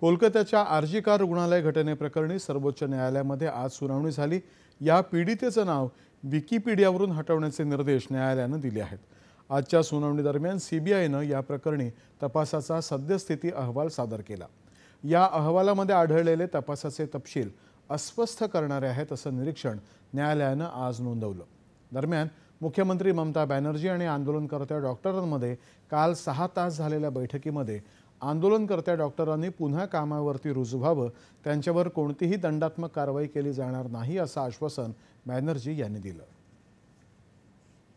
कोलकात्याच्या कार रुग्णालय घटनेप्रकरणी सर्वोच्च न्यायालयामध्ये आज सुनावणी झाली या पीडितेचं नाव विकिपीडियावरून हटवण्याचे निर्देश न्यायालयानं दिले आहेत आजच्या सुनावणीदरम्यान सीबीआयनं या प्रकरणी तपासाचा सद्यस्थिती अहवाल सादर केला या अहवालामध्ये आढळलेले तपासाचे तपशील अस्वस्थ करणारे आहेत असं निरीक्षण न्यायालयानं आज नोंदवलं दरम्यान मुख्यमंत्री ममता बॅनर्जी आणि आंदोलनकर्त्या डॉक्टरांमध्ये काल सहा तास झालेल्या बैठकीमध्ये आंदोलनकर्त्या डॉक्टरांनी पुन्हा कामावरती रुजू व्हावं त्यांच्यावर कोणतीही दंडात्मक कारवाई केली जाणार नाही असं आश्वासन बॅनर्जी यांनी दिलं